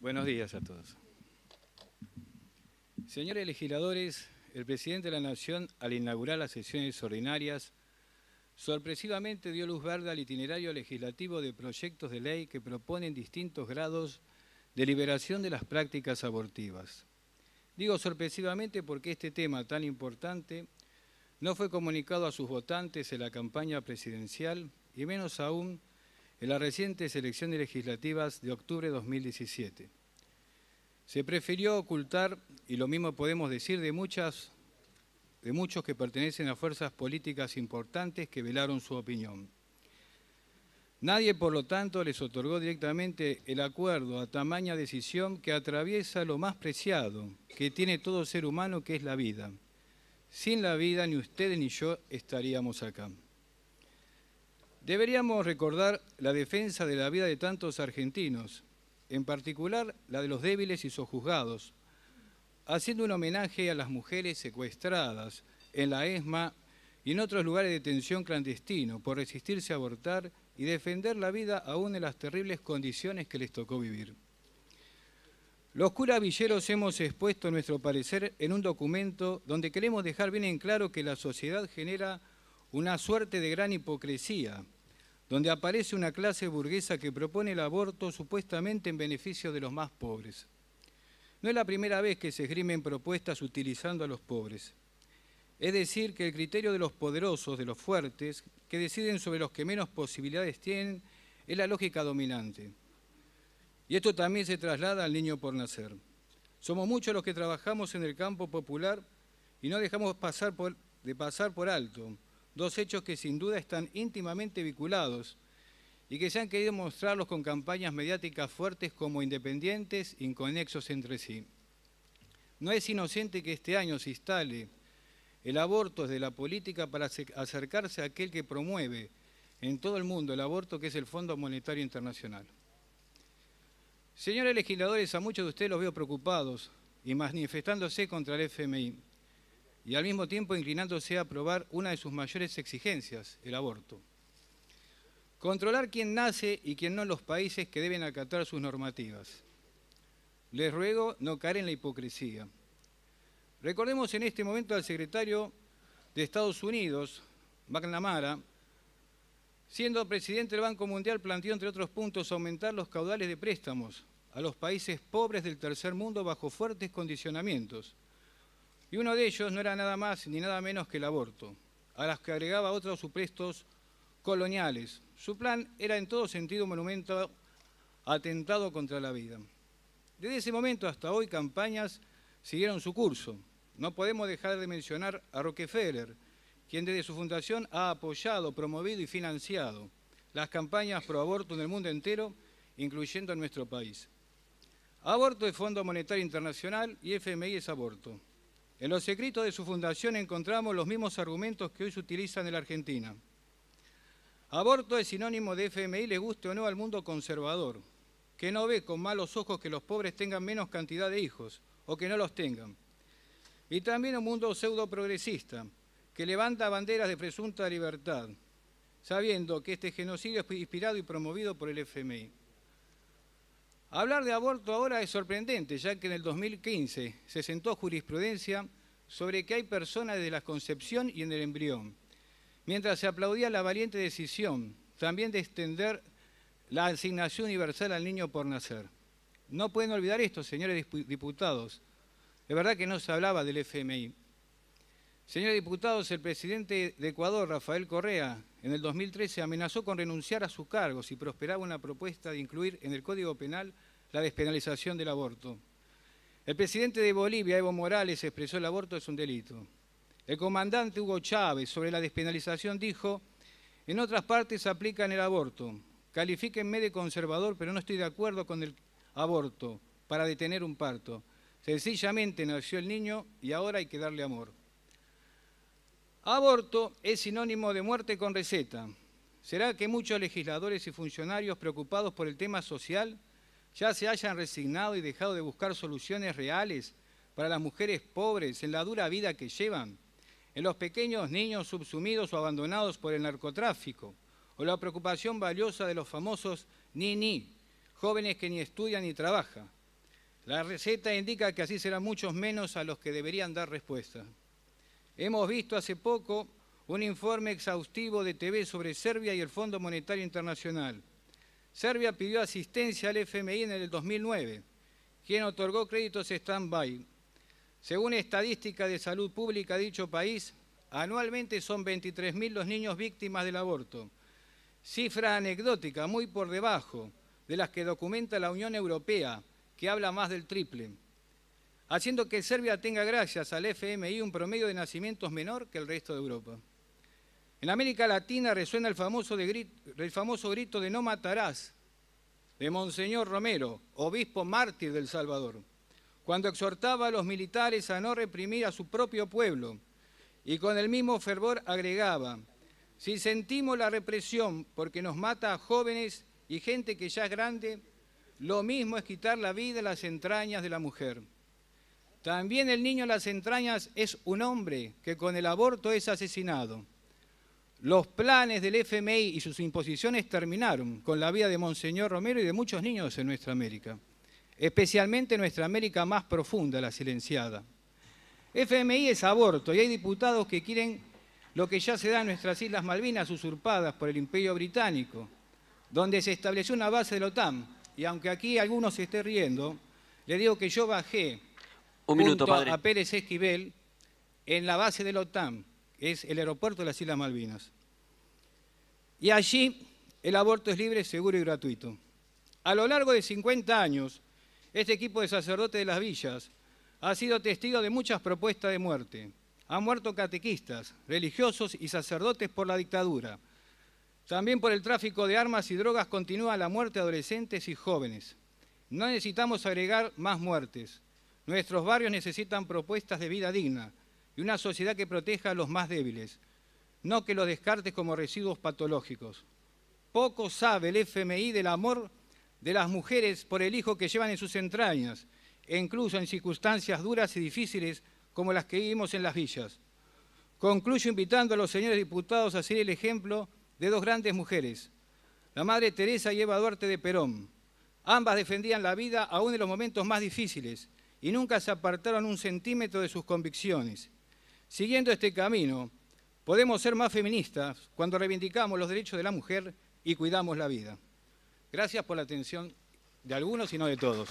Buenos días a todos. Señores legisladores, el presidente de la Nación, al inaugurar las sesiones ordinarias, sorpresivamente dio luz verde al itinerario legislativo de proyectos de ley que proponen distintos grados de liberación de las prácticas abortivas. Digo sorpresivamente porque este tema tan importante no fue comunicado a sus votantes en la campaña presidencial y menos aún en las recientes elecciones legislativas de octubre de 2017. Se prefirió ocultar, y lo mismo podemos decir de, muchas, de muchos que pertenecen a fuerzas políticas importantes que velaron su opinión. Nadie, por lo tanto, les otorgó directamente el acuerdo a tamaña decisión que atraviesa lo más preciado que tiene todo ser humano, que es la vida. Sin la vida, ni ustedes ni yo estaríamos acá. Deberíamos recordar la defensa de la vida de tantos argentinos, en particular la de los débiles y sojuzgados, haciendo un homenaje a las mujeres secuestradas en la ESMA y en otros lugares de detención clandestino por resistirse a abortar y defender la vida aún en las terribles condiciones que les tocó vivir. Los curavilleros villeros hemos expuesto nuestro parecer en un documento donde queremos dejar bien en claro que la sociedad genera una suerte de gran hipocresía, donde aparece una clase burguesa que propone el aborto supuestamente en beneficio de los más pobres. No es la primera vez que se esgrimen propuestas utilizando a los pobres. Es decir, que el criterio de los poderosos, de los fuertes, que deciden sobre los que menos posibilidades tienen, es la lógica dominante. Y esto también se traslada al niño por nacer. Somos muchos los que trabajamos en el campo popular y no dejamos pasar de pasar por alto dos hechos que sin duda están íntimamente vinculados y que se han querido mostrarlos con campañas mediáticas fuertes como independientes, inconexos entre sí. No es inocente que este año se instale el aborto de la política para acercarse a aquel que promueve en todo el mundo el aborto, que es el Fondo Monetario Internacional. Señores legisladores, a muchos de ustedes los veo preocupados y manifestándose contra el FMI y al mismo tiempo inclinándose a aprobar una de sus mayores exigencias, el aborto. Controlar quién nace y quién no en los países que deben acatar sus normativas. Les ruego no caer en la hipocresía. Recordemos en este momento al secretario de Estados Unidos, McNamara, siendo presidente del Banco Mundial, planteó, entre otros puntos, aumentar los caudales de préstamos a los países pobres del tercer mundo bajo fuertes condicionamientos y uno de ellos no era nada más ni nada menos que el aborto, a las que agregaba otros supuestos coloniales. Su plan era en todo sentido un monumento atentado contra la vida. Desde ese momento hasta hoy campañas siguieron su curso. No podemos dejar de mencionar a Rockefeller, quien desde su fundación ha apoyado, promovido y financiado las campañas pro aborto en el mundo entero, incluyendo en nuestro país. Aborto es Fondo Monetario Internacional y FMI es aborto. En los secretos de su fundación encontramos los mismos argumentos que hoy se utilizan en la Argentina. Aborto es sinónimo de FMI, le guste o no al mundo conservador, que no ve con malos ojos que los pobres tengan menos cantidad de hijos o que no los tengan. Y también un mundo pseudo progresista, que levanta banderas de presunta libertad, sabiendo que este genocidio es inspirado y promovido por el FMI. Hablar de aborto ahora es sorprendente, ya que en el 2015 se sentó jurisprudencia sobre que hay personas desde la concepción y en el embrión, mientras se aplaudía la valiente decisión también de extender la asignación universal al niño por nacer. No pueden olvidar esto, señores diputados. De verdad que no se hablaba del FMI. Señores diputados, el presidente de Ecuador, Rafael Correa, en el 2013 amenazó con renunciar a su cargo si prosperaba una propuesta de incluir en el Código Penal la despenalización del aborto. El presidente de Bolivia, Evo Morales, expresó el aborto es un delito. El comandante Hugo Chávez sobre la despenalización dijo, en otras partes aplican el aborto. Califíquenme de conservador, pero no estoy de acuerdo con el aborto para detener un parto. Sencillamente nació el niño y ahora hay que darle amor. Aborto es sinónimo de muerte con receta. ¿Será que muchos legisladores y funcionarios preocupados por el tema social ya se hayan resignado y dejado de buscar soluciones reales para las mujeres pobres en la dura vida que llevan, en los pequeños niños subsumidos o abandonados por el narcotráfico, o la preocupación valiosa de los famosos ni-ni, jóvenes que ni estudian ni trabajan? La receta indica que así serán muchos menos a los que deberían dar respuesta. Hemos visto hace poco un informe exhaustivo de TV sobre Serbia y el Fondo Monetario Internacional. Serbia pidió asistencia al FMI en el 2009, quien otorgó créditos stand-by. Según estadística de salud pública de dicho país, anualmente son 23.000 los niños víctimas del aborto. Cifra anecdótica, muy por debajo de las que documenta la Unión Europea, que habla más del triple haciendo que Serbia tenga gracias al FMI un promedio de nacimientos menor que el resto de Europa. En América Latina resuena el famoso, grito, el famoso grito de no matarás de Monseñor Romero, obispo mártir del Salvador, cuando exhortaba a los militares a no reprimir a su propio pueblo y con el mismo fervor agregaba, si sentimos la represión porque nos mata a jóvenes y gente que ya es grande, lo mismo es quitar la vida a las entrañas de la mujer. También el niño en las entrañas es un hombre que con el aborto es asesinado. Los planes del FMI y sus imposiciones terminaron con la vida de Monseñor Romero y de muchos niños en nuestra América, especialmente en nuestra América más profunda, la silenciada. FMI es aborto y hay diputados que quieren lo que ya se da en nuestras Islas Malvinas usurpadas por el Imperio Británico, donde se estableció una base de la OTAN. Y aunque aquí algunos se esté riendo, le digo que yo bajé un minuto, Pérez en la base de la OTAN, que es el aeropuerto de las Islas Malvinas. Y allí el aborto es libre, seguro y gratuito. A lo largo de 50 años, este equipo de sacerdotes de las villas ha sido testigo de muchas propuestas de muerte. Han muerto catequistas, religiosos y sacerdotes por la dictadura. También por el tráfico de armas y drogas continúa la muerte de adolescentes y jóvenes. No necesitamos agregar más muertes. Nuestros barrios necesitan propuestas de vida digna y una sociedad que proteja a los más débiles, no que los descarte como residuos patológicos. Poco sabe el FMI del amor de las mujeres por el hijo que llevan en sus entrañas, incluso en circunstancias duras y difíciles como las que vivimos en las villas. Concluyo invitando a los señores diputados a seguir el ejemplo de dos grandes mujeres, la Madre Teresa y Eva Duarte de Perón. Ambas defendían la vida aún en los momentos más difíciles y nunca se apartaron un centímetro de sus convicciones. Siguiendo este camino, podemos ser más feministas cuando reivindicamos los derechos de la mujer y cuidamos la vida. Gracias por la atención de algunos y no de todos.